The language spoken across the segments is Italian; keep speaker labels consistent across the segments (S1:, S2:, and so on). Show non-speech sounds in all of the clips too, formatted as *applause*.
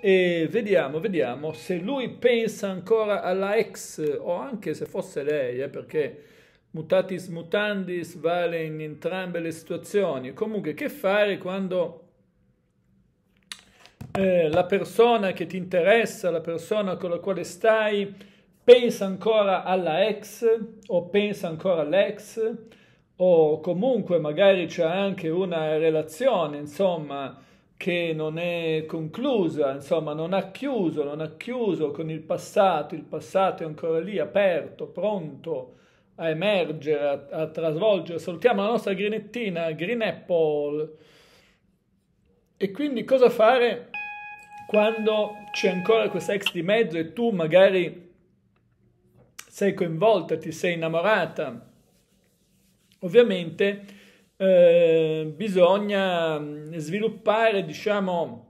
S1: e vediamo, vediamo se lui pensa ancora alla ex o anche se fosse lei, eh, perché mutatis mutandis vale in entrambe le situazioni. Comunque, che fare quando eh, la persona che ti interessa, la persona con la quale stai, pensa ancora alla ex o pensa ancora all'ex o comunque magari c'è anche una relazione, insomma che non è conclusa, insomma non ha chiuso, non ha chiuso con il passato, il passato è ancora lì, aperto, pronto a emergere, a, a trasvolgere. Salutiamo la nostra grinettina, Green Apple. E quindi cosa fare quando c'è ancora questa ex di mezzo e tu magari sei coinvolta, ti sei innamorata? Ovviamente eh, bisogna mm, sviluppare, diciamo,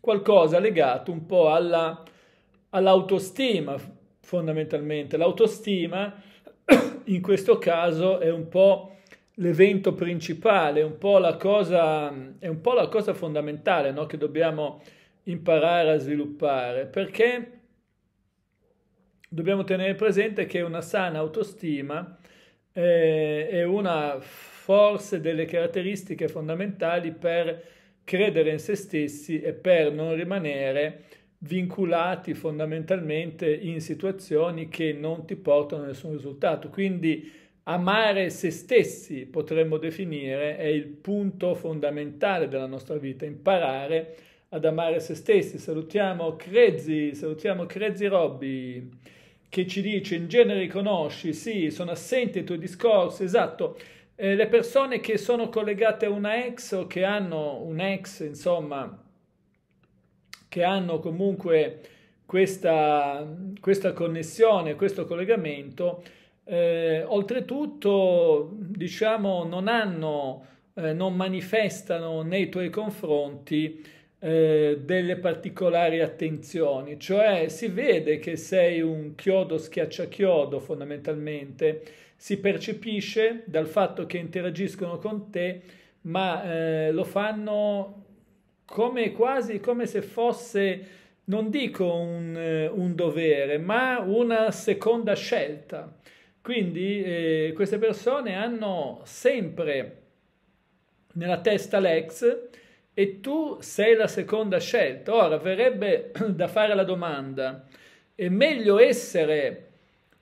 S1: qualcosa legato un po' alla, all'autostima, fondamentalmente. L'autostima *coughs* in questo caso è un po' l'evento principale, è un po' la cosa, po la cosa fondamentale no? che dobbiamo imparare a sviluppare, perché dobbiamo tenere presente che una sana autostima è una forse delle caratteristiche fondamentali per credere in se stessi e per non rimanere vinculati fondamentalmente in situazioni che non ti portano a nessun risultato. Quindi amare se stessi, potremmo definire, è il punto fondamentale della nostra vita, imparare ad amare se stessi. Salutiamo Crezzi, salutiamo Crezzi Robby che ci dice in genere conosci, sì, sono assenti i tuoi discorsi, esatto. Eh, le persone che sono collegate a una ex o che hanno un ex, insomma, che hanno comunque questa, questa connessione, questo collegamento, eh, oltretutto, diciamo, non hanno, eh, non manifestano nei tuoi confronti eh, delle particolari attenzioni, cioè si vede che sei un chiodo schiacciachiodo fondamentalmente, si percepisce dal fatto che interagiscono con te, ma eh, lo fanno come quasi come se fosse non dico un, eh, un, dovere, ma una seconda scelta. Quindi eh, queste persone hanno sempre nella testa l'ex e tu sei la seconda scelta. Ora verrebbe *clears throat* da fare la domanda, è meglio essere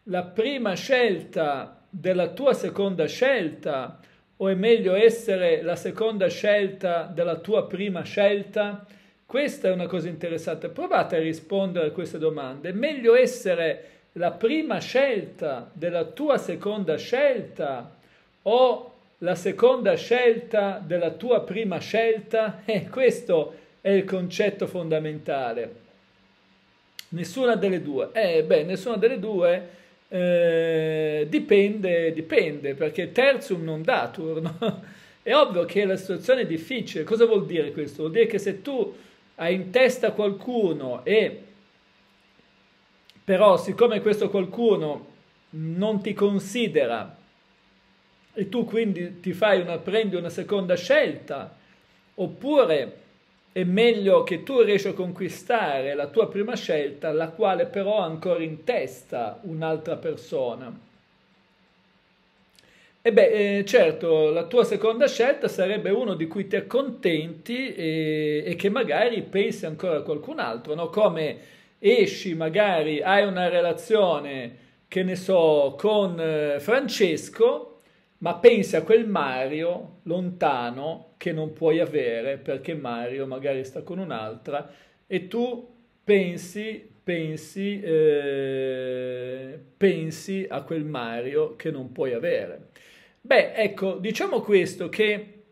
S1: la prima scelta della tua seconda scelta o è meglio essere la seconda scelta della tua prima scelta? Questa è una cosa interessante. Provate a rispondere a queste domande. È meglio essere la prima scelta della tua seconda scelta o la seconda scelta della tua prima scelta *laughs* e eh, questo è il concetto fondamentale. Nessuna delle due. Eh beh, nessuna delle due eh, dipende, dipende, perché terzum non datur. No? *laughs* È ovvio che la situazione è difficile. Cosa vuol dire questo? Vuol dire che se tu hai in testa qualcuno e però siccome questo qualcuno non ti considera e tu quindi ti fai una, prendi una seconda scelta, oppure è meglio che tu riesci a conquistare la tua prima scelta, la quale però ha ancora in testa un'altra persona. E beh, eh, certo, la tua seconda scelta sarebbe uno di cui ti accontenti e, e che magari pensi ancora a qualcun altro, no? Come esci, magari hai una relazione, che ne so, con eh, Francesco, ma pensi a quel Mario lontano che non puoi avere perché Mario magari sta con un'altra e tu pensi, pensi, eh, pensi a quel Mario che non puoi avere. Beh, ecco, diciamo questo che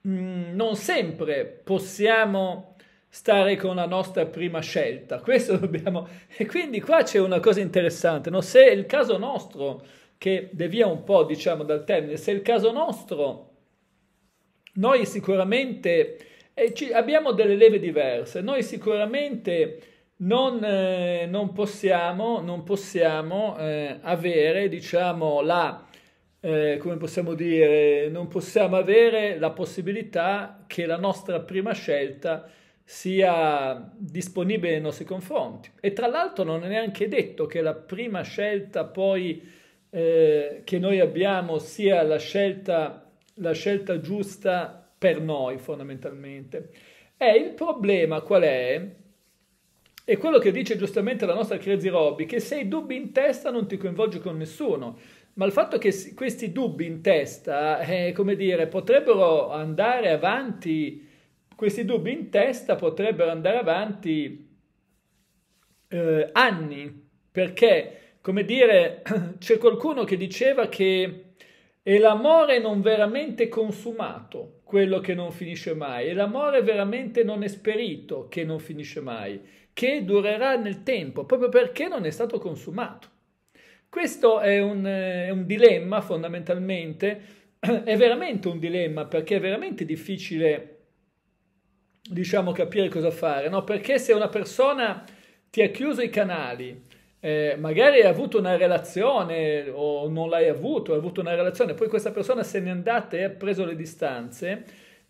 S1: mh, mm, non sempre possiamo stare con la nostra prima scelta. Questo *laughs* dobbiamo... E quindi qua c'è una cosa interessante, no? se il caso nostro che devia un po', diciamo, dal termine. Se è il caso nostro, noi sicuramente eh, ci, abbiamo delle leve diverse, noi sicuramente non, eh, non possiamo, non possiamo eh, avere, diciamo, la... Eh, come possiamo dire, non possiamo avere la possibilità che la nostra prima scelta sia disponibile nei nostri confronti. E tra l'altro non è neanche detto che la prima scelta poi eh, che noi abbiamo sia la scelta, la scelta giusta per noi fondamentalmente. E eh, il problema qual è? È quello che dice giustamente la nostra Crazy Robby, che se hai dubbi in testa non ti coinvolge con nessuno. Ma il fatto che questi dubbi in testa, eh, come dire, potrebbero andare avanti, questi dubbi in testa potrebbero andare avanti eh, anni, perché come dire, *clears throat* c'è qualcuno che diceva che è l'amore non veramente consumato quello che non finisce mai, è l'amore veramente non esperito che non finisce mai, che durerà nel tempo, proprio perché non è stato consumato. Questo è un, eh, è un dilemma fondamentalmente, *clears throat* è veramente un dilemma perché è veramente difficile, diciamo, capire cosa fare, no? Perché se una persona ti ha chiuso i canali, eh, magari hai avuto una relazione o non l'hai avuto, hai avuto una relazione, poi questa persona se n'è andata e ha preso le distanze,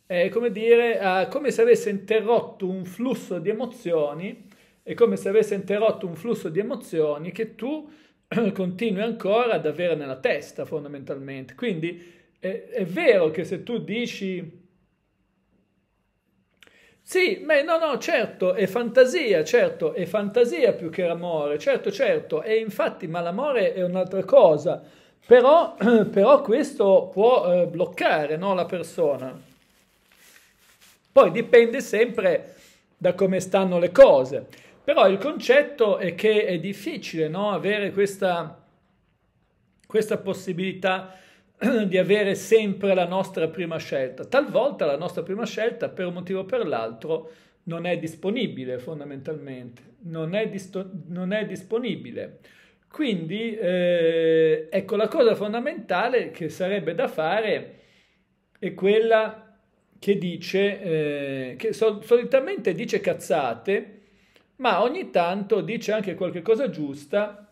S1: è come dire, ha, come se avesse interrotto un flusso di emozioni, è come se avesse interrotto un flusso di emozioni che tu *clears throat* continui ancora ad avere nella testa fondamentalmente. Quindi è, è vero che se tu dici sì, beh, no, no, certo, è fantasia, certo, è fantasia più che l'amore, certo, certo, e infatti, ma l'amore è un'altra cosa, però, *clears throat* però questo può eh, bloccare no, la persona. Poi dipende sempre da come stanno le cose, però il concetto è che è difficile no, avere questa, questa possibilità *clears throat* di avere sempre la nostra prima scelta. Talvolta la nostra prima scelta, per un motivo o per l'altro, non è disponibile fondamentalmente, non è, non è disponibile. Quindi eh, ecco la cosa fondamentale che sarebbe da fare è quella che dice, eh, che sol solitamente dice cazzate, ma ogni tanto dice anche qualche cosa giusta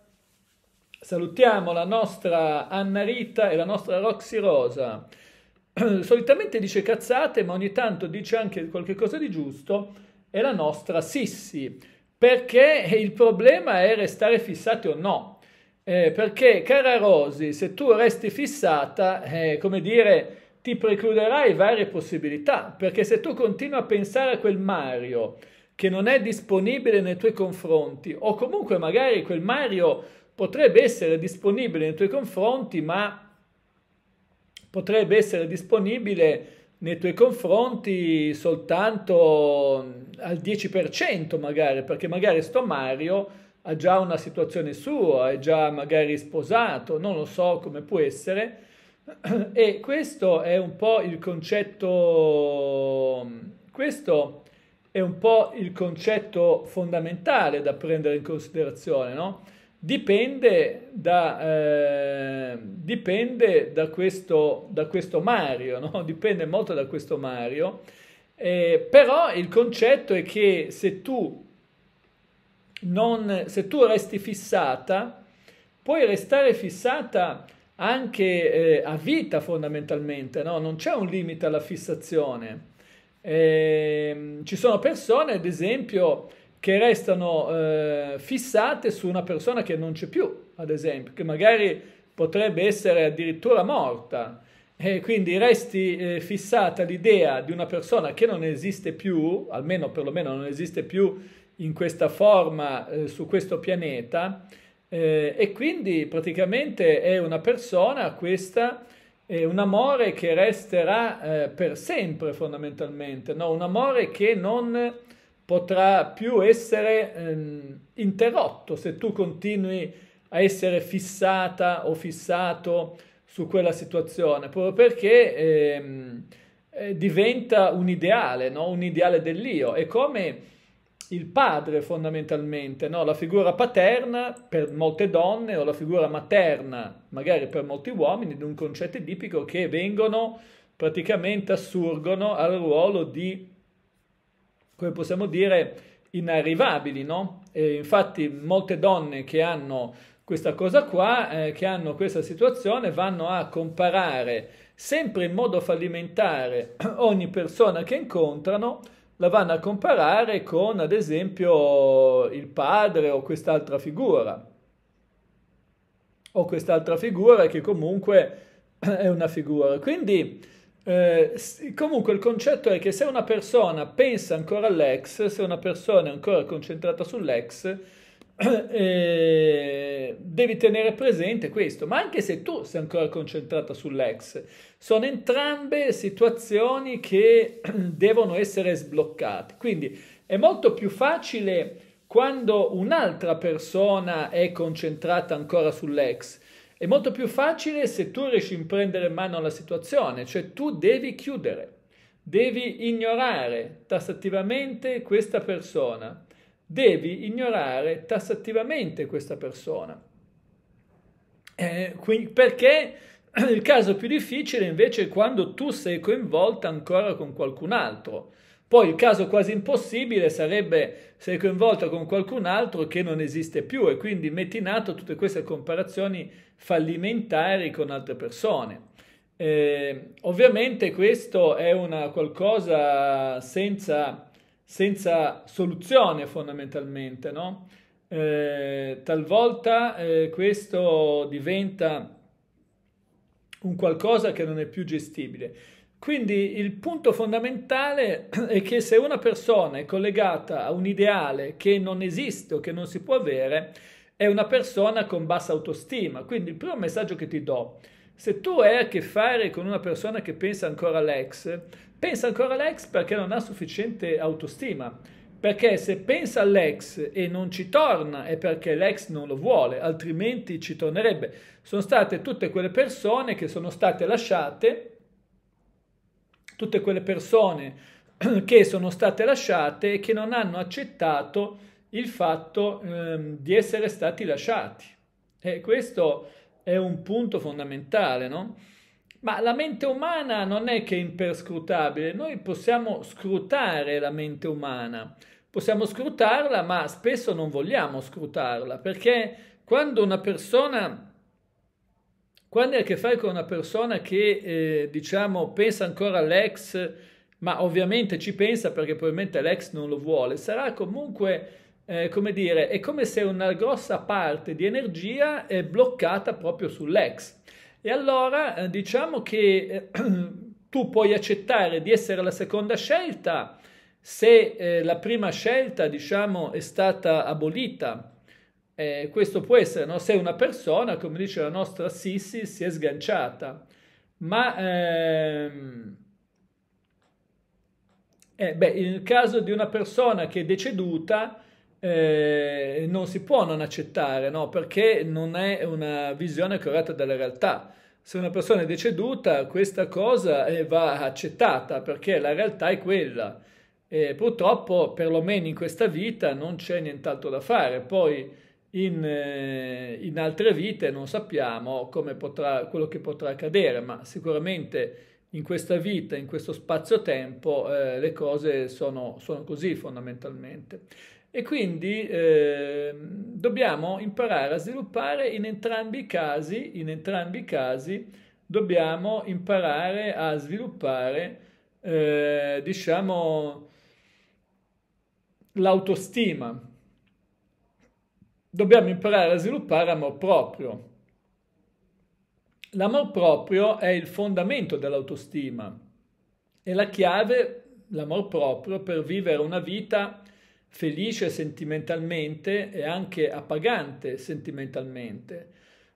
S1: Salutiamo la nostra Anna Rita e la nostra Roxy Rosa. *clears throat* Solitamente dice cazzate, ma ogni tanto dice anche qualcosa di giusto. E la nostra Sissi, perché il problema è restare fissati o no. Eh, perché, cara Rosy, se tu resti fissata, eh, come dire, ti precluderai varie possibilità, perché se tu continui a pensare a quel Mario che non è disponibile nei tuoi confronti, o comunque magari quel Mario potrebbe essere disponibile nei tuoi confronti, ma potrebbe essere disponibile nei tuoi confronti soltanto al 10% magari, perché magari sto Mario ha già una situazione sua, è già magari sposato, non lo so come può essere, *clears throat* e questo è un po' il concetto, questo è un po' il concetto fondamentale da prendere in considerazione, no? Dipende da, eh, dipende da, questo, da questo Mario, no? *laughs* dipende molto da questo Mario, eh, però il concetto è che se tu, non, se tu resti fissata, puoi restare fissata anche eh, a vita fondamentalmente, no? non c'è un limite alla fissazione. Ehm, ci sono persone, ad esempio, che restano eh, fissate su una persona che non c'è più, ad esempio, che magari potrebbe essere addirittura morta. E quindi resti eh, fissata l'idea di una persona che non esiste più, almeno perlomeno non esiste più in questa forma eh, su questo pianeta, eh, e quindi praticamente è una persona, questa, è un amore che resterà eh, per sempre fondamentalmente, no? un amore che non potrà più essere ehm, interrotto se tu continui a essere fissata o fissato su quella situazione, proprio perché ehm, eh, diventa un ideale, no? un ideale dell'io. È come il padre fondamentalmente, no? la figura paterna per molte donne o la figura materna magari per molti uomini, di un concetto tipico che vengono praticamente assurgono al ruolo di come possiamo dire, inarrivabili, no? E infatti molte donne che hanno questa cosa qua, eh, che hanno questa situazione, vanno a comparare sempre in modo fallimentare *clears throat* ogni persona che incontrano, la vanno a comparare con ad esempio il padre o quest'altra figura, o quest'altra figura che comunque *clears throat* è una figura. Quindi eh, comunque il concetto è che se una persona pensa ancora all'ex, se una persona è ancora concentrata sull'ex, *clears throat* eh, devi tenere presente questo, ma anche se tu sei ancora concentrata sull'ex, sono entrambe situazioni che *clears throat* devono essere sbloccate. Quindi è molto più facile quando un'altra persona è concentrata ancora sull'ex è molto più facile se tu riesci a prendere in mano la situazione, cioè tu devi chiudere, devi ignorare tassativamente questa persona, devi ignorare tassativamente questa persona. Eh, quindi, perché il caso più difficile invece è quando tu sei coinvolta ancora con qualcun altro poi il caso quasi impossibile sarebbe se è coinvolta con qualcun altro che non esiste più e quindi metti in atto tutte queste comparazioni fallimentari con altre persone. Eh, ovviamente questo è una qualcosa senza, senza soluzione fondamentalmente, no? eh, talvolta eh, questo diventa un qualcosa che non è più gestibile. Quindi il punto fondamentale *clears throat* è che se una persona è collegata a un ideale che non esiste o che non si può avere, è una persona con bassa autostima. Quindi il primo messaggio che ti do, se tu hai a che fare con una persona che pensa ancora all'ex, pensa ancora all'ex perché non ha sufficiente autostima. Perché se pensa all'ex e non ci torna è perché l'ex non lo vuole, altrimenti ci tornerebbe. Sono state tutte quelle persone che sono state lasciate tutte quelle persone *clears throat* che sono state lasciate e che non hanno accettato il fatto ehm, di essere stati lasciati. E questo è un punto fondamentale, no? Ma la mente umana non è che è imperscrutabile, noi possiamo scrutare la mente umana, possiamo scrutarla, ma spesso non vogliamo scrutarla, perché quando una persona quando hai a che fare con una persona che, eh, diciamo, pensa ancora all'ex, ma ovviamente ci pensa perché probabilmente l'ex non lo vuole, sarà comunque, eh, come dire, è come se una grossa parte di energia è bloccata proprio sull'ex. E allora eh, diciamo che eh, *clears throat* tu puoi accettare di essere la seconda scelta se eh, la prima scelta, diciamo, è stata abolita eh, questo può essere no? se una persona, come dice la nostra Sissi, si è sganciata, ma ehm, eh, beh, nel caso di una persona che è deceduta eh, non si può non accettare, no? perché non è una visione corretta della realtà. Se una persona è deceduta, questa cosa eh, va accettata perché la realtà è quella. E purtroppo, perlomeno in questa vita, non c'è nient'altro da fare. Poi, in, eh, in altre vite non sappiamo come potrà, quello che potrà accadere, ma sicuramente in questa vita, in questo spazio-tempo, eh, le cose sono, sono, così fondamentalmente. E quindi eh, dobbiamo imparare a sviluppare in entrambi i casi, in entrambi i casi dobbiamo imparare a sviluppare, eh, diciamo, l'autostima, dobbiamo imparare a sviluppare amor proprio. L'amor proprio è il fondamento dell'autostima, è la chiave, l'amor proprio, per vivere una vita felice sentimentalmente e anche appagante sentimentalmente.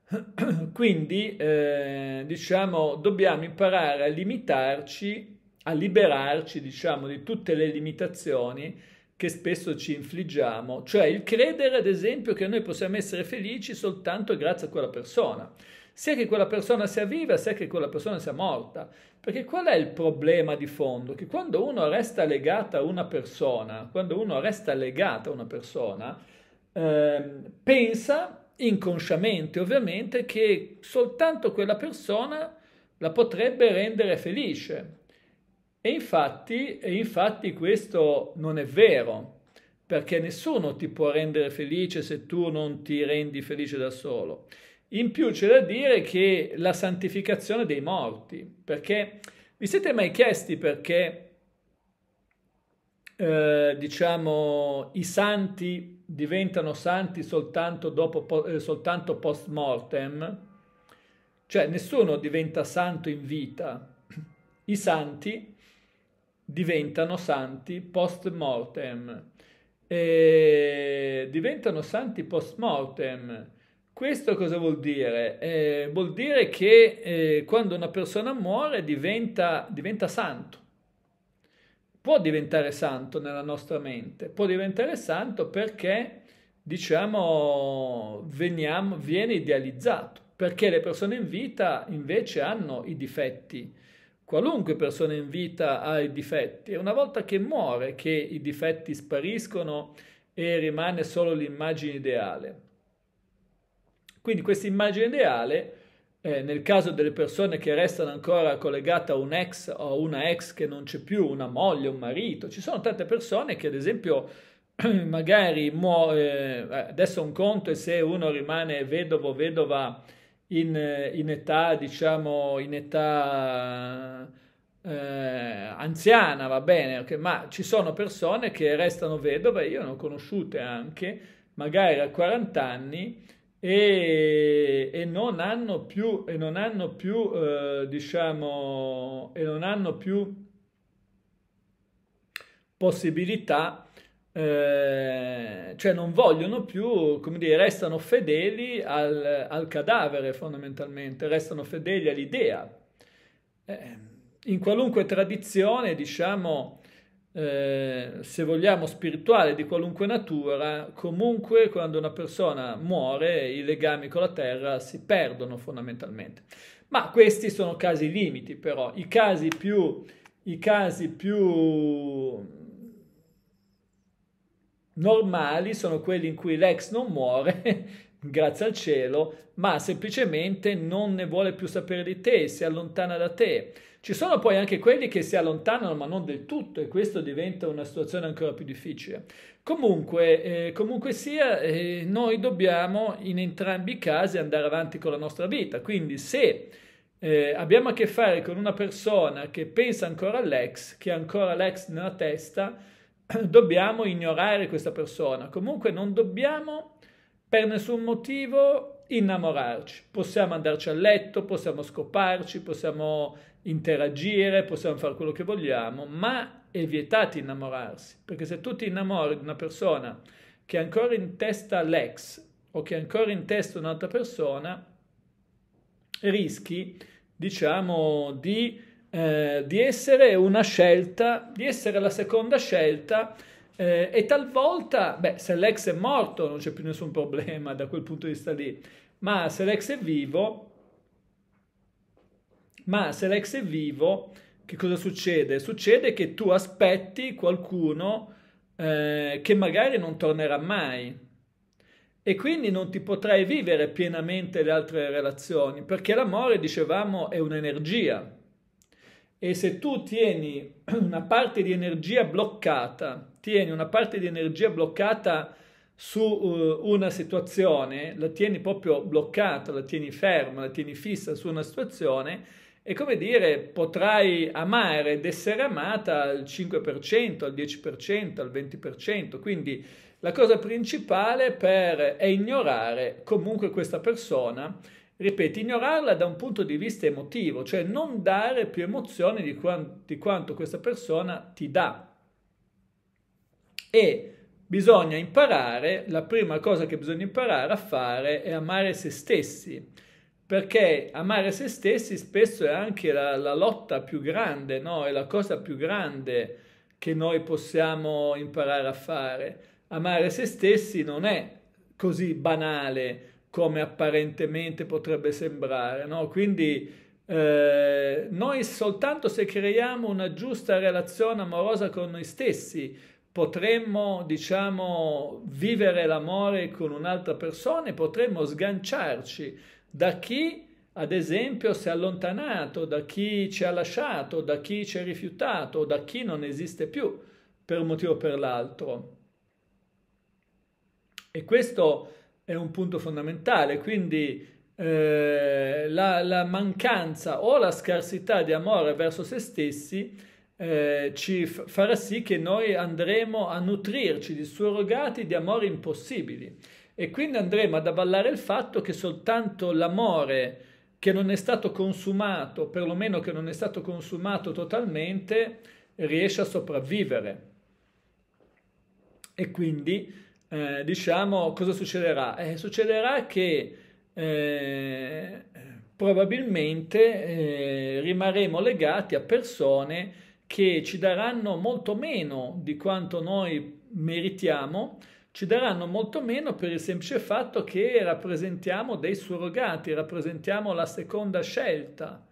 S1: *clears throat* Quindi, eh, diciamo, dobbiamo imparare a limitarci, a liberarci, diciamo, di tutte le limitazioni che spesso ci infliggiamo, cioè il credere ad esempio che noi possiamo essere felici soltanto grazie a quella persona, sia che quella persona sia viva, sia che quella persona sia morta, perché qual è il problema di fondo? Che quando uno resta legato a una persona, quando uno resta legato a una persona, eh, pensa inconsciamente ovviamente che soltanto quella persona la potrebbe rendere felice, e infatti, e infatti questo non è vero, perché nessuno ti può rendere felice se tu non ti rendi felice da solo. In più c'è da dire che la santificazione dei morti, perché vi siete mai chiesti perché, eh, diciamo, i santi diventano santi soltanto, dopo, eh, soltanto post mortem? Cioè nessuno diventa santo in vita. I santi diventano santi post mortem. E diventano santi post mortem. Questo cosa vuol dire? Eh, vuol dire che eh, quando una persona muore diventa, diventa santo. Può diventare santo nella nostra mente, può diventare santo perché, diciamo, veniamo, viene idealizzato, perché le persone in vita invece hanno i difetti, Qualunque persona in vita ha i difetti e una volta che muore che i difetti spariscono e rimane solo l'immagine ideale. Quindi questa immagine ideale, eh, nel caso delle persone che restano ancora collegate a un ex o a una ex che non c'è più, una moglie, un marito, ci sono tante persone che ad esempio *clears throat* magari muore, eh, adesso un conto è se uno rimane vedovo, vedova, in, eh, in età, diciamo, in età eh, anziana, va bene, okay? ma ci sono persone che restano vedove, io ne ho conosciute anche, magari a 40 anni, e, e, non hanno più, e non hanno più eh, diciamo, e non hanno più possibilità eh, cioè non vogliono più, come dire, restano fedeli al, al cadavere fondamentalmente, restano fedeli all'idea. Eh, in qualunque tradizione, diciamo, eh, se vogliamo spirituale di qualunque natura, comunque quando una persona muore i legami con la terra si perdono fondamentalmente. Ma questi sono casi limiti però, i casi più, i casi più normali sono quelli in cui l'ex non muore, *laughs* grazie al cielo, ma semplicemente non ne vuole più sapere di te, si allontana da te. Ci sono poi anche quelli che si allontanano, ma non del tutto, e questo diventa una situazione ancora più difficile. Comunque, eh, comunque sia, eh, noi dobbiamo in entrambi i casi andare avanti con la nostra vita. Quindi, se eh, abbiamo a che fare con una persona che pensa ancora all'ex, che ha ancora l'ex nella testa, *clears throat* dobbiamo ignorare questa persona, comunque non dobbiamo per nessun motivo innamorarci. Possiamo andarci a letto, possiamo scoparci, possiamo interagire, possiamo fare quello che vogliamo, ma è vietato innamorarsi, perché se tu ti innamori di una persona che ha ancora in testa l'ex o che ha ancora in testa un'altra persona, rischi, diciamo, di eh, di essere una scelta, di essere la seconda scelta eh, e talvolta, beh, se l'ex è morto non c'è più nessun problema da quel punto di vista lì, ma se l'ex è vivo, ma se l'ex è vivo, che cosa succede? Succede che tu aspetti qualcuno eh, che magari non tornerà mai e quindi non ti potrai vivere pienamente le altre relazioni, perché l'amore, dicevamo, è un'energia e se tu tieni *clears throat* una parte di energia bloccata, tieni una parte di energia bloccata su uh, una situazione, la tieni proprio bloccata, la tieni ferma, la tieni fissa su una situazione, è come dire potrai amare ed essere amata al 5%, al 10%, al 20%, quindi la cosa principale per, è ignorare comunque questa persona ripeto, ignorarla da un punto di vista emotivo, cioè non dare più emozioni di, quant- di quanto questa persona ti dà. E bisogna imparare, la prima cosa che bisogna imparare a fare è amare se stessi, perché amare se stessi spesso è anche la, la lotta più grande, no? è la cosa più grande che noi possiamo imparare a fare. Amare se stessi non è così banale, come apparentemente potrebbe sembrare. No? Quindi eh, noi soltanto se creiamo una giusta relazione amorosa con noi stessi potremmo, diciamo, vivere l'amore con un'altra persona e potremmo sganciarci da chi, ad esempio, si è allontanato, da chi ci ha lasciato, da chi ci ha rifiutato, da chi non esiste più per un motivo o per l'altro. E questo è un punto fondamentale, quindi eh, la, la, mancanza o la scarsità di amore verso se stessi eh, ci f- farà sì che noi andremo a nutrirci di surrogati di amori impossibili e quindi andremo ad avallare il fatto che soltanto l'amore che non è stato consumato, perlomeno che non è stato consumato totalmente, riesce a sopravvivere. E quindi eh, diciamo, cosa succederà? Eh, succederà che eh, probabilmente eh, rimarremo legati a persone che ci daranno molto meno di quanto noi meritiamo, ci daranno molto meno per il semplice fatto che rappresentiamo dei surrogati, rappresentiamo la seconda scelta.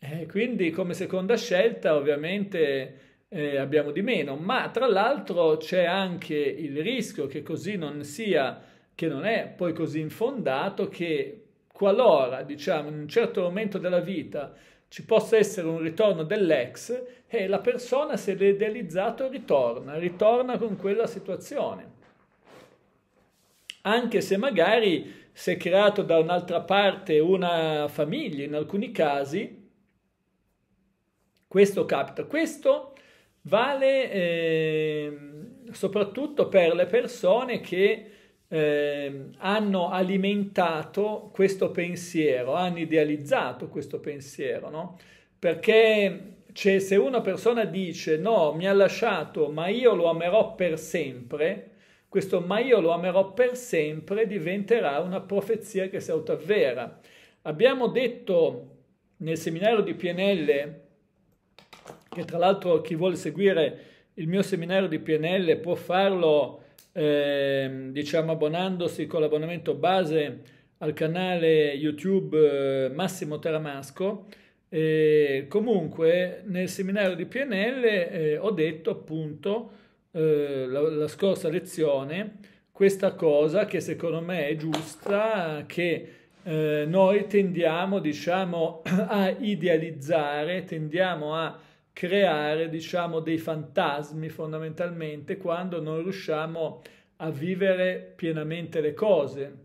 S1: Eh, quindi come seconda scelta ovviamente eh, abbiamo di meno, ma tra l'altro c'è anche il rischio che così non sia, che non è poi così infondato, che qualora, diciamo, in un certo momento della vita ci possa essere un ritorno dell'ex e eh, la persona, se l'è idealizzato, ritorna, ritorna con quella situazione. Anche se magari si è creato da un'altra parte una famiglia, in alcuni casi, questo capita. Questo Vale eh, soprattutto per le persone che eh, hanno alimentato questo pensiero, hanno idealizzato questo pensiero, no? Perché cioè, se una persona dice no, mi ha lasciato, ma io lo amerò per sempre, questo ma io lo amerò per sempre diventerà una profezia che si autoavvera. Abbiamo detto nel seminario di PNL che tra l'altro chi vuole seguire il mio seminario di PNL può farlo eh, diciamo abbonandosi con l'abbonamento base al canale YouTube eh, Massimo Taramasco. E comunque nel seminario di PNL eh, ho detto appunto eh, la, la, scorsa lezione questa cosa che secondo me è giusta, che eh, noi tendiamo diciamo *clears throat* a idealizzare, tendiamo a creare diciamo dei fantasmi fondamentalmente quando non riusciamo a vivere pienamente le cose.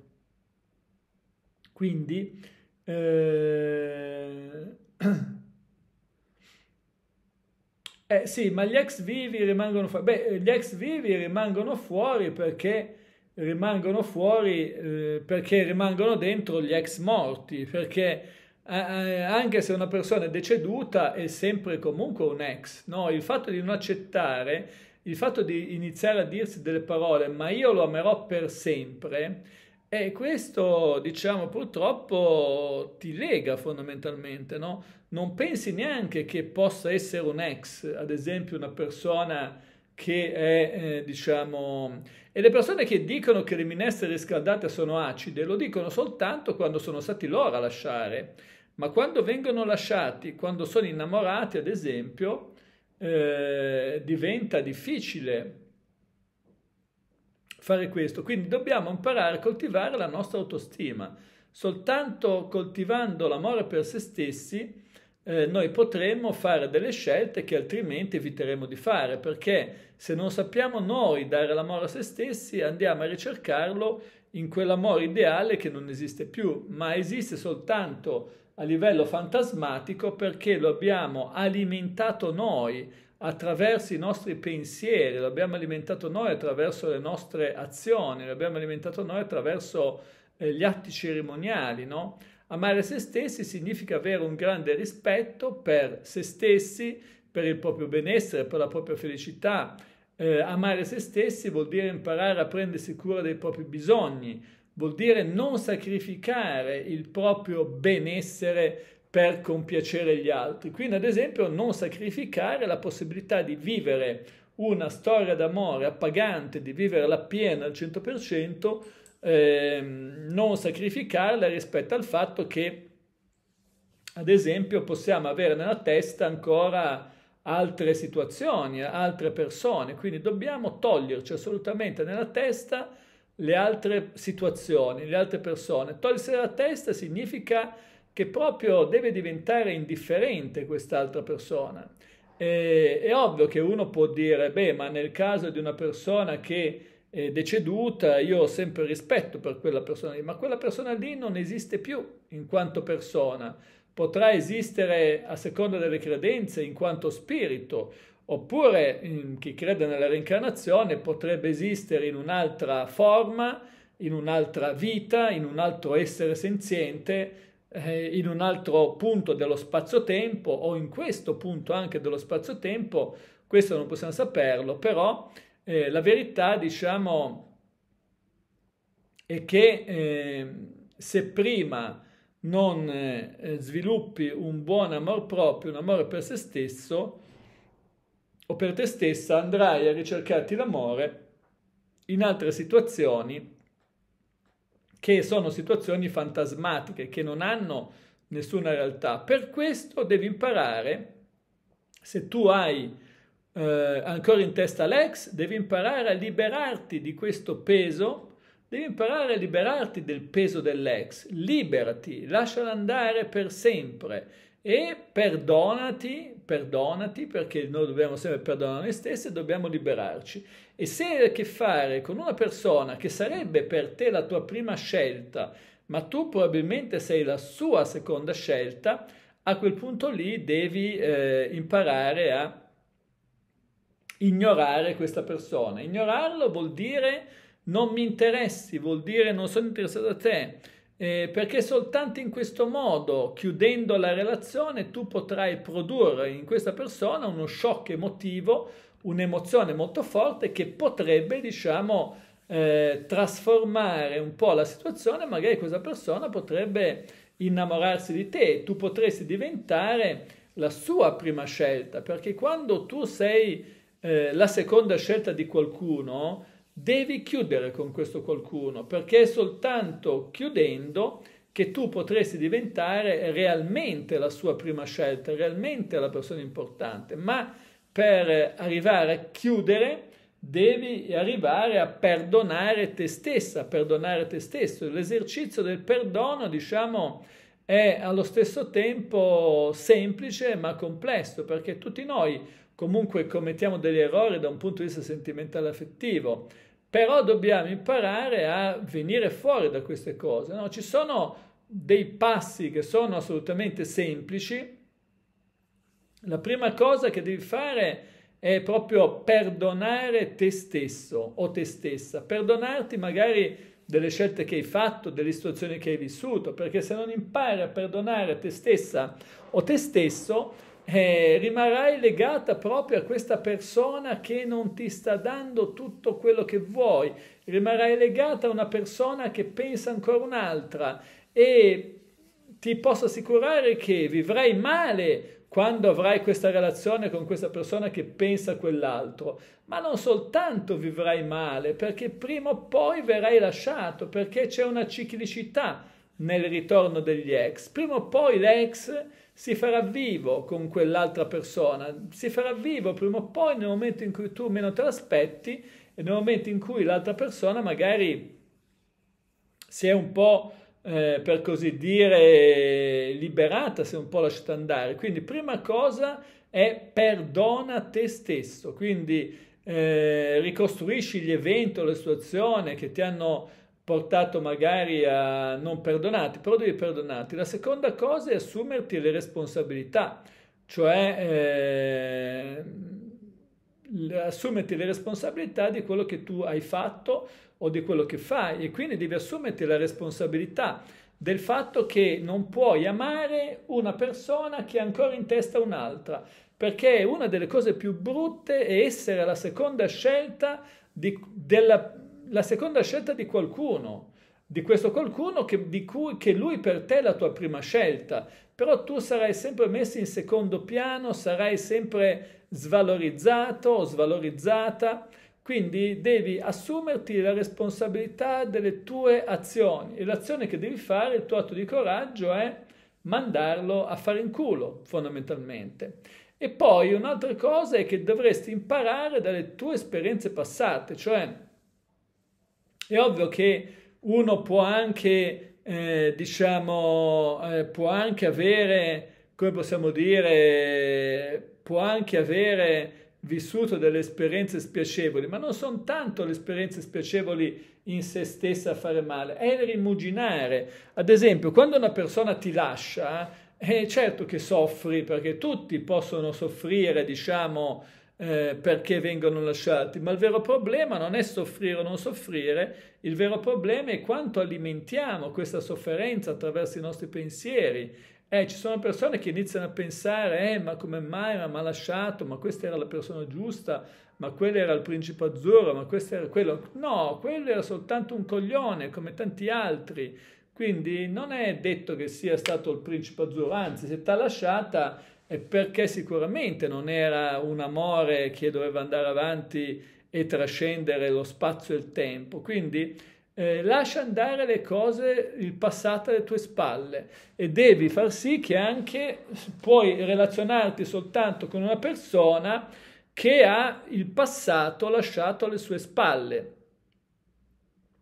S1: Quindi eh... *clears throat* eh sì, ma gli ex vivi rimangono fuori. Beh, gli ex vivi rimangono fuori perché rimangono fuori eh, perché rimangono dentro gli ex morti, perché eh, eh, anche se una persona è deceduta è sempre comunque un ex, no? Il fatto di non accettare, il fatto di iniziare a dirsi delle parole ma io lo amerò per sempre, e questo, diciamo, purtroppo ti lega fondamentalmente, no? Non pensi neanche che possa essere un ex, ad esempio una persona che è, eh, diciamo... E le persone che dicono che le minestre riscaldate sono acide lo dicono soltanto quando sono stati loro a lasciare, ma quando vengono lasciati, quando sono innamorati, ad esempio, eh, diventa difficile fare questo. Quindi dobbiamo imparare a coltivare la nostra autostima. Soltanto coltivando l'amore per se stessi eh, noi potremmo fare delle scelte che altrimenti eviteremo di fare, perché se non sappiamo noi dare l'amore a se stessi, andiamo a ricercarlo in quell'amore ideale che non esiste più, ma esiste soltanto a livello fantasmatico perché lo abbiamo alimentato noi attraverso i nostri pensieri, lo abbiamo alimentato noi attraverso le nostre azioni, lo abbiamo alimentato noi attraverso eh, gli atti cerimoniali, no? Amare se stessi significa avere un grande rispetto per se stessi, per il proprio benessere, per la propria felicità. Eh, amare se stessi vuol dire imparare a prendersi cura dei propri bisogni, vuol dire non sacrificare il proprio benessere per compiacere gli altri. Quindi ad esempio non sacrificare la possibilità di vivere una storia d'amore appagante, di vivere la piena al 100%, Ehm, non sacrificarla rispetto al fatto che, ad esempio, possiamo avere nella testa ancora altre situazioni, altre persone, quindi dobbiamo toglierci assolutamente nella testa le altre situazioni, le altre persone. Togliersi dalla testa significa che proprio deve diventare indifferente quest'altra persona. E, è ovvio che uno può dire, beh, ma nel caso di una persona che è deceduta, io ho sempre rispetto per quella persona lì, ma quella persona lì non esiste più in quanto persona, potrà esistere a seconda delle credenze in quanto spirito, oppure chi crede nella reincarnazione potrebbe esistere in un'altra forma, in un'altra vita, in un altro essere senziente, eh, in un altro punto dello spazio-tempo o in questo punto anche dello spazio-tempo, questo non possiamo saperlo, però eh, la verità, diciamo, è che eh, se prima non eh, sviluppi un buon amor proprio, un amore per se stesso o per te stessa, andrai a ricercarti l'amore in altre situazioni che sono situazioni fantasmatiche, che non hanno nessuna realtà. Per questo devi imparare, se tu hai eh, ancora in testa l'ex, devi imparare a liberarti di questo peso, devi imparare a liberarti del peso dell'ex, liberati, lasciala andare per sempre e perdonati, perdonati perché noi dobbiamo sempre perdonare noi stessi e dobbiamo liberarci. E se hai a che fare con una persona che sarebbe per te la tua prima scelta, ma tu probabilmente sei la sua seconda scelta, a quel punto lì devi eh, imparare a ignorare questa persona. Ignorarlo vuol dire non mi interessi, vuol dire non sono interessato a te, eh, perché soltanto in questo modo, chiudendo la relazione, tu potrai produrre in questa persona uno shock emotivo, un'emozione molto forte che potrebbe, diciamo, eh, trasformare un po' la situazione, magari questa persona potrebbe innamorarsi di te, tu potresti diventare la sua prima scelta, perché quando tu sei eh, la seconda scelta di qualcuno, devi chiudere con questo qualcuno, perché è soltanto chiudendo che tu potresti diventare realmente la sua prima scelta, realmente la persona importante, ma per arrivare a chiudere devi arrivare a perdonare te stessa, perdonare te stesso. L'esercizio del perdono, diciamo, è allo stesso tempo semplice ma complesso, perché tutti noi comunque commettiamo degli errori da un punto di vista sentimentale affettivo, però dobbiamo imparare a venire fuori da queste cose. No? Ci sono dei passi che sono assolutamente semplici. La prima cosa che devi fare è proprio perdonare te stesso o te stessa, perdonarti magari delle scelte che hai fatto, delle situazioni che hai vissuto, perché se non impari a perdonare te stessa o te stesso, eh, rimarrai legata proprio a questa persona che non ti sta dando tutto quello che vuoi, rimarrai legata a una persona che pensa ancora un'altra e ti posso assicurare che vivrai male quando avrai questa relazione con questa persona che pensa a quell'altro, ma non soltanto vivrai male, perché prima o poi verrai lasciato, perché c'è una ciclicità nel ritorno degli ex, prima o poi l'ex si farà vivo con quell'altra persona, si farà vivo prima o poi nel momento in cui tu meno te l'aspetti e nel momento in cui l'altra persona magari si è un po', eh, per così dire, liberata, si è un po' lasciata andare. Quindi prima cosa è perdona te stesso, quindi eh, ricostruisci gli eventi o le situazioni che ti hanno portato magari a non perdonarti, però devi perdonarti. La seconda cosa è assumerti le responsabilità, cioè eh, assumerti le responsabilità di quello che tu hai fatto o di quello che fai e quindi devi assumerti la responsabilità del fatto che non puoi amare una persona che ha ancora in testa un'altra, perché una delle cose più brutte è essere la seconda scelta di, della la seconda scelta di qualcuno, di questo qualcuno che, di cui, che lui per te è la tua prima scelta, però tu sarai sempre messo in secondo piano, sarai sempre svalorizzato o svalorizzata, quindi devi assumerti la responsabilità delle tue azioni e l'azione che devi fare, il tuo atto di coraggio è mandarlo a fare in culo fondamentalmente. E poi un'altra cosa è che dovresti imparare dalle tue esperienze passate, cioè è ovvio che uno può anche, eh, diciamo, eh, può anche avere, come possiamo dire, può anche avere vissuto delle esperienze spiacevoli, ma non sono tanto le esperienze spiacevoli in se stessa a fare male, è il rimuginare. Ad esempio, quando una persona ti lascia, è eh, certo che soffri, perché tutti possono soffrire, diciamo, eh, perché vengono lasciati, ma il vero problema non è soffrire o non soffrire, il vero problema è quanto alimentiamo questa sofferenza attraverso i nostri pensieri. Eh, ci sono persone che iniziano a pensare, eh, ma come mai mi ha lasciato, ma questa era la persona giusta, ma quello era il principe azzurro, ma questo era quello... No, quello era soltanto un coglione, come tanti altri. Quindi non è detto che sia stato il principe azzurro, anzi, se ti ha lasciata perché sicuramente non era un amore che doveva andare avanti e trascendere lo spazio e il tempo. Quindi eh, lascia andare le cose, il passato alle tue spalle e devi far sì che anche puoi relazionarti soltanto con una persona che ha il passato lasciato alle sue spalle.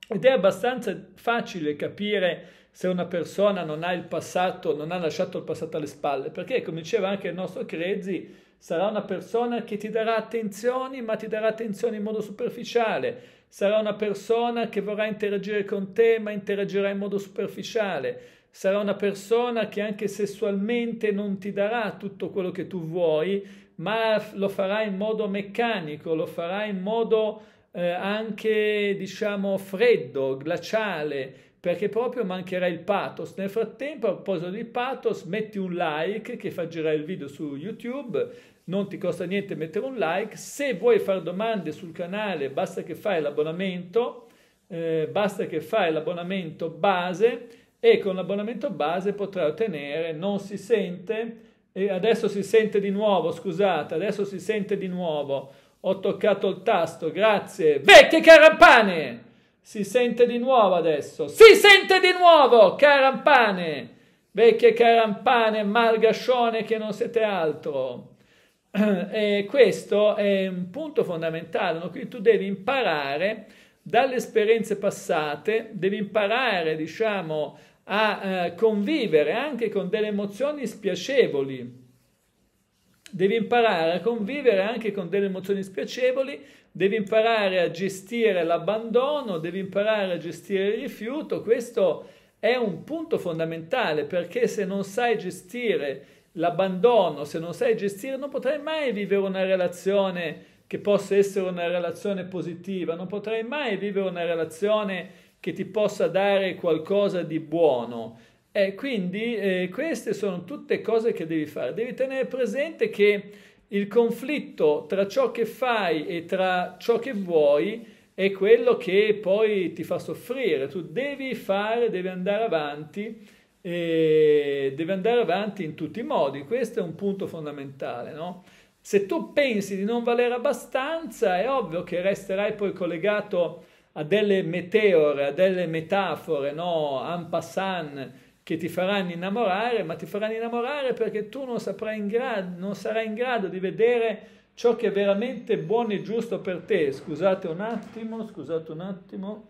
S1: Ed è abbastanza facile capire se una persona non ha il passato, non ha lasciato il passato alle spalle, perché come diceva anche il nostro Crezzi, sarà una persona che ti darà attenzioni, ma ti darà attenzioni in modo superficiale, sarà una persona che vorrà interagire con te, ma interagirà in modo superficiale, sarà una persona che anche sessualmente non ti darà tutto quello che tu vuoi, ma lo farà in modo meccanico, lo farà in modo eh, anche, diciamo, freddo, glaciale, perché proprio mancherà il pathos. Nel frattempo, a proposito di pathos, metti un like che fa girare il video su YouTube, non ti costa niente mettere un like. Se vuoi fare domande sul canale, basta che fai l'abbonamento, eh, basta che fai l'abbonamento base e con l'abbonamento base potrai ottenere, non si sente, e adesso si sente di nuovo, scusate, adesso si sente di nuovo, ho toccato il tasto, grazie, vecchie carampane! Si sente di nuovo adesso. Si sente di nuovo, carampane! Vecchie carampane, malgascione che non siete altro. *clears throat* E questo è un punto fondamentale, no? quindi tu devi imparare dalle esperienze passate, devi imparare, diciamo, a eh, convivere anche con delle emozioni spiacevoli devi imparare a convivere anche con delle emozioni spiacevoli, devi imparare a gestire l'abbandono, devi imparare a gestire il rifiuto. Questo è un punto fondamentale perché se non sai gestire l'abbandono, se non sai gestire, non potrai mai vivere una relazione che possa essere una relazione positiva, non potrai mai vivere una relazione che ti possa dare qualcosa di buono. Eh, quindi eh, queste sono tutte cose che devi fare. Devi tenere presente che il conflitto tra ciò che fai e tra ciò che vuoi è quello che poi ti fa soffrire. Tu devi fare, devi andare avanti, eh, devi andare avanti in tutti i modi. Questo è un punto fondamentale, no? Se tu pensi di non valere abbastanza, è ovvio che resterai poi collegato a delle meteore, a delle metafore, no? En passant, che ti faranno innamorare, ma ti faranno innamorare perché tu non, saprai in grado, non sarai in grado di vedere ciò che è veramente buono e giusto per te. Scusate un attimo, scusate un attimo.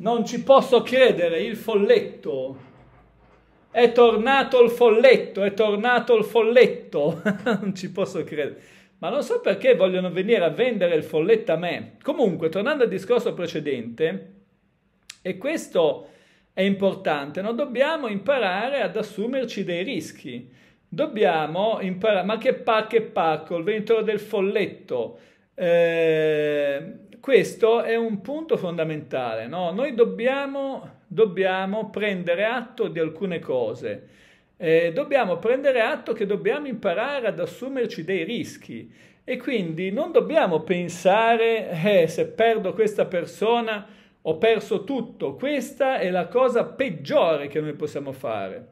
S1: Non ci posso credere, il folletto. È tornato il folletto, è tornato il folletto. *laughs* non ci posso credere. Ma non so perché vogliono venire a vendere il folletto a me. Comunque, tornando al discorso precedente, e questo è importante, non dobbiamo imparare ad assumerci dei rischi. Dobbiamo imparare, ma che pacco che pacco, il venditore del folletto. Eh, questo è un punto fondamentale. No? Noi dobbiamo, dobbiamo, prendere atto di alcune cose. Eh, dobbiamo prendere atto che dobbiamo imparare ad assumerci dei rischi e quindi non dobbiamo pensare eh, se perdo questa persona ho perso tutto. Questa è la cosa peggiore che noi possiamo fare.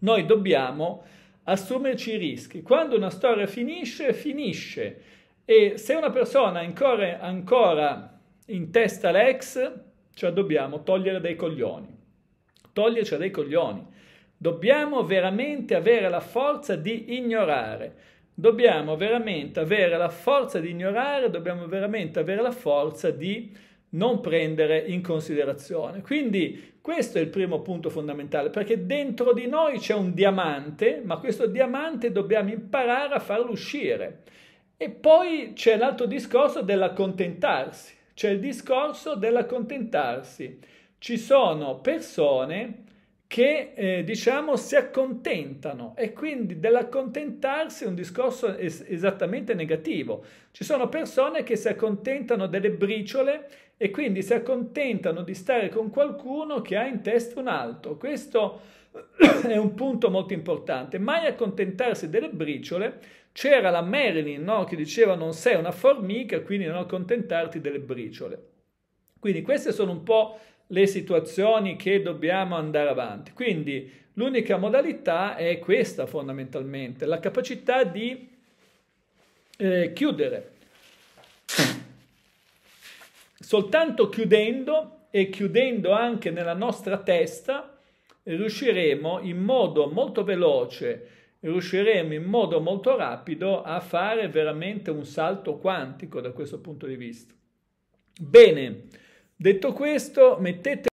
S1: Noi dobbiamo assumerci i rischi. Quando una storia finisce, finisce. E se una persona incorre ancora in testa l'ex, cioè dobbiamo togliere dei coglioni. Toglierci dei coglioni. Dobbiamo veramente avere la forza di ignorare. Dobbiamo veramente avere la forza di ignorare, dobbiamo veramente avere la forza di non prendere in considerazione. Quindi questo è il primo punto fondamentale, perché dentro di noi c'è un diamante, ma questo diamante dobbiamo imparare a farlo uscire. E poi c'è l'altro discorso dell'accontentarsi, c'è il discorso dell'accontentarsi. Ci sono persone che eh, diciamo si accontentano e quindi dell'accontentarsi è un discorso es- esattamente negativo. Ci sono persone che si accontentano delle briciole e quindi si accontentano di stare con qualcuno che ha in testa un altro. Questo *clears throat* è un punto molto importante. Mai accontentarsi delle briciole c'era la Marilyn no? che diceva non sei una formica, quindi non accontentarti delle briciole. Quindi queste sono un po' le situazioni che dobbiamo andare avanti. Quindi l'unica modalità è questa fondamentalmente, la capacità di eh, chiudere. Soltanto chiudendo e chiudendo anche nella nostra testa riusciremo in modo molto veloce riusciremo in modo molto rapido a fare veramente un salto quantico da questo punto di vista. Bene, detto questo, mettete